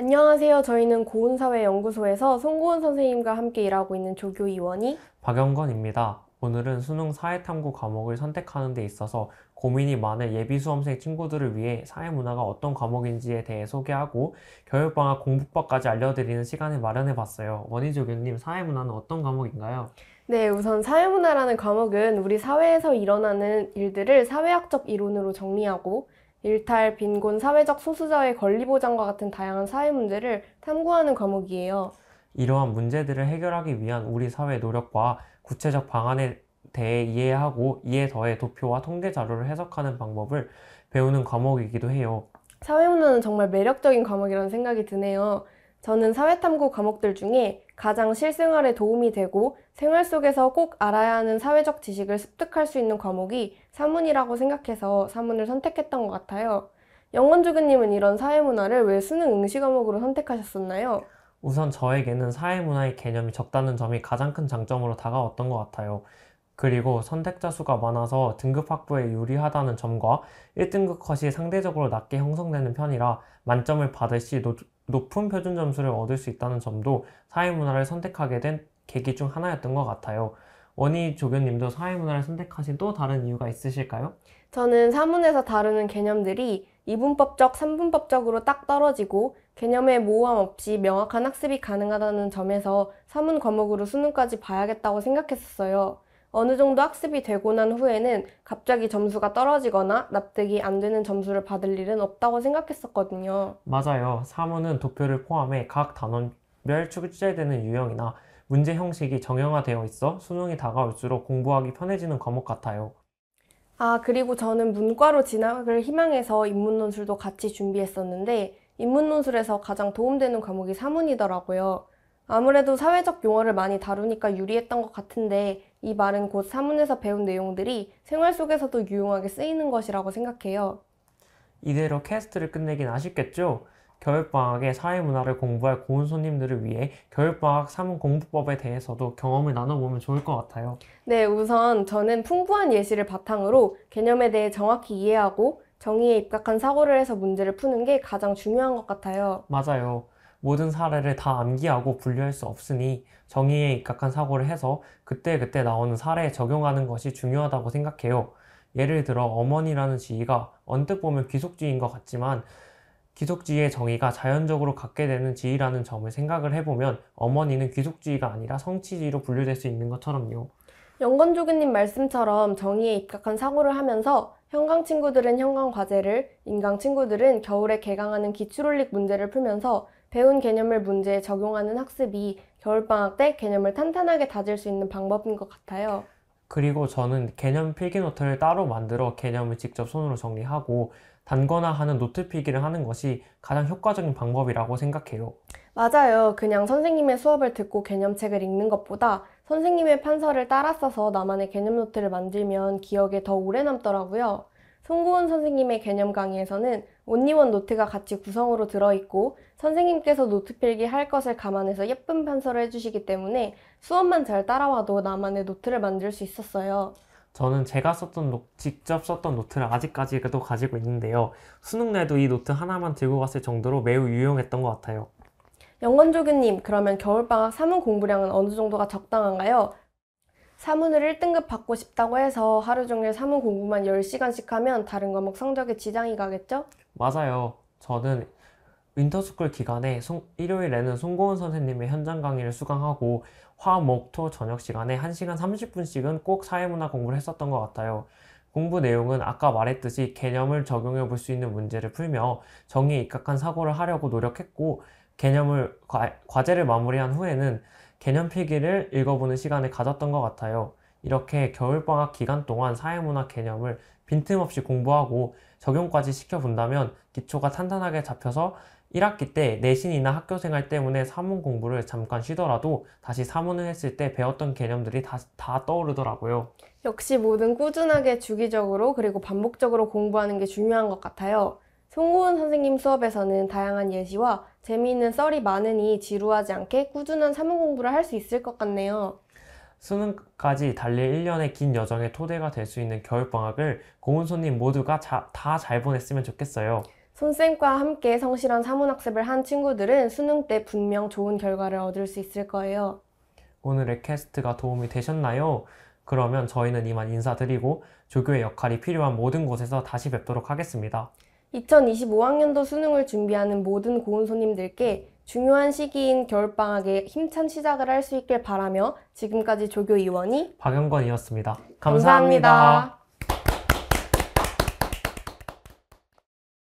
안녕하세요. 저희는 고은사회연구소에서 송고은 선생님과 함께 일하고 있는 조교이원이 박영건입니다. 오늘은 수능 사회탐구 과목을 선택하는 데 있어서 고민이 많은 예비 수험생 친구들을 위해 사회문화가 어떤 과목인지에 대해 소개하고 겨울방학 공부법까지 알려드리는 시간을 마련해봤어요. 원희 조교님, 사회문화는 어떤 과목인가요? 네, 우선 사회문화라는 과목은 우리 사회에서 일어나는 일들을 사회학적 이론으로 정리하고 일탈, 빈곤, 사회적 소수자의 권리 보장과 같은 다양한 사회 문제를 탐구하는 과목이에요. 이러한 문제들을 해결하기 위한 우리 사회 노력과 구체적 방안에 대해 이해하고 이에 더해 도표와 통계 자료를 해석하는 방법을 배우는 과목이기도 해요. 사회문화는 정말 매력적인 과목이라는 생각이 드네요. 저는 사회탐구 과목들 중에 가장 실생활에 도움이 되고 생활 속에서 꼭 알아야 하는 사회적 지식을 습득할 수 있는 과목이 사문이라고 생각해서 사문을 선택했던 것 같아요. 영원주근님은 이런 사회문화를 왜 수능 응시 과목으로 선택하셨었나요? 우선 저에게는 사회문화의 개념이 적다는 점이 가장 큰 장점으로 다가왔던 것 같아요. 그리고 선택자 수가 많아서 등급 확보에 유리하다는 점과 1등급 컷이 상대적으로 낮게 형성되는 편이라 만점을 받을 시 노, 높은 표준 점수를 얻을 수 있다는 점도 사회문화를 선택하게 된 계기 중 하나였던 것 같아요. 원희 조교님도 사회문화를 선택하신 또 다른 이유가 있으실까요? 저는 사문에서 다루는 개념들이 이분법적, 삼분법적으로 딱 떨어지고 개념의 모호함 없이 명확한 학습이 가능하다는 점에서 사문 과목으로 수능까지 봐야겠다고 생각했었어요. 어느 정도 학습이 되고 난 후에는 갑자기 점수가 떨어지거나 납득이 안 되는 점수를 받을 일은 없다고 생각했었거든요. 맞아요. 사문은 도표를 포함해 각 단원별 출제되는 유형이나 문제 형식이 정형화되어 있어 수능이 다가올수록 공부하기 편해지는 과목 같아요. 아, 그리고 저는 문과로 진학을 희망해서 인문논술도 같이 준비했었는데 인문논술에서 가장 도움되는 과목이 사문이더라고요. 아무래도 사회적 용어를 많이 다루니까 유리했던 것 같은데 이 말은 곧 사문에서 배운 내용들이 생활 속에서도 유용하게 쓰이는 것이라고 생각해요. 이대로 캐스트를 끝내긴 아쉽겠죠? 겨울방학에 사회문화를 공부할 고운 손님들을 위해 겨울방학 사문 공부법에 대해서도 경험을 나눠보면 좋을 것 같아요. 네, 우선 저는 풍부한 예시를 바탕으로 개념에 대해 정확히 이해하고 정의에 입각한 사고를 해서 문제를 푸는 게 가장 중요한 것 같아요. 맞아요. 모든 사례를 다 암기하고 분류할 수 없으니 정의에 입각한 사고를 해서 그때그때 그때 나오는 사례에 적용하는 것이 중요하다고 생각해요. 예를 들어 어머니라는 지위가 언뜻 보면 귀속지인 것 같지만 귀속지의 정의가 자연적으로 갖게 되는 지위라는 점을 생각을 해보면 어머니는 귀속지위가 아니라 성취지로 분류될 수 있는 것처럼요. 영건조교님 말씀처럼 정의에 입각한 사고를 하면서 형광 친구들은 형광 과제를, 인강 친구들은 겨울에 개강하는 기출올릭 문제를 풀면서 배운 개념을 문제에 적용하는 학습이 겨울방학 때 개념을 탄탄하게 다질 수 있는 방법인 것 같아요. 그리고 저는 개념 필기 노트를 따로 만들어 개념을 직접 손으로 정리하고 단권화하는 노트 필기를 하는 것이 가장 효과적인 방법이라고 생각해요. 맞아요. 그냥 선생님의 수업을 듣고 개념책을 읽는 것보다 선생님의 판서를 따라 써서 나만의 개념 노트를 만들면 기억에 더 오래 남더라고요. 송구원 선생님의 개념 강의에서는 온니원 노트가 같이 구성으로 들어있고 선생님께서 노트 필기 할 것을 감안해서 예쁜 편서를 해주시기 때문에 수업만 잘 따라와도 나만의 노트를 만들 수 있었어요. 저는 제가 썼던 노, 직접 썼던 노트를 아직까지도 가지고 있는데요. 수능 내도이 노트 하나만 들고 갔을 정도로 매우 유용했던 것 같아요. 영건조교님, 그러면 겨울방학 사문 공부량은 어느 정도가 적당한가요? 사문을 1등급 받고 싶다고 해서 하루 종일 사문 공부만 10시간씩 하면 다른 과목 성적에 지장이 가겠죠? 맞아요. 저는 윈터스쿨 기간에 송, 일요일에는 송고은 선생님의 현장 강의를 수강하고 화, 목, 토 저녁 시간에 1시간 30분씩은 꼭 사회문화 공부를 했었던 것 같아요. 공부 내용은 아까 말했듯이 개념을 적용해 볼 수 있는 문제를 풀며 정의에 입각한 사고를 하려고 노력했고 개념을 과, 과제를 마무리한 후에는 개념 필기를 읽어보는 시간을 가졌던 것 같아요. 이렇게 겨울방학 기간 동안 사회문화 개념을 빈틈없이 공부하고 적용까지 시켜본다면 기초가 탄탄하게 잡혀서 1학기 때 내신이나 학교생활 때문에 사문 공부를 잠깐 쉬더라도 다시 사문을 했을 때 배웠던 개념들이 다, 다 떠오르더라고요. 역시 모든 꾸준하게 주기적으로 그리고 반복적으로 공부하는 게 중요한 것 같아요. 송고은 선생님 수업에서는 다양한 예시와 재미있는 썰이 많으니 지루하지 않게 꾸준한 사문 공부를 할 수 있을 것 같네요. 수능까지 달릴 1년의 긴 여정의 토대가 될 수 있는 겨울방학을 고은손님 모두가 다 잘 보냈으면 좋겠어요. 손쌤과 함께 성실한 사문학습을 한 친구들은 수능 때 분명 좋은 결과를 얻을 수 있을 거예요. 오늘의 캐스트가 도움이 되셨나요? 그러면 저희는 이만 인사드리고 조교의 역할이 필요한 모든 곳에서 다시 뵙도록 하겠습니다. 2025학년도 수능을 준비하는 모든 고은 손님들께 중요한 시기인 겨울방학에 힘찬 시작을 할 수 있길 바라며 지금까지 조교 이원이 박영권이었습니다 감사합니다. 감사합니다.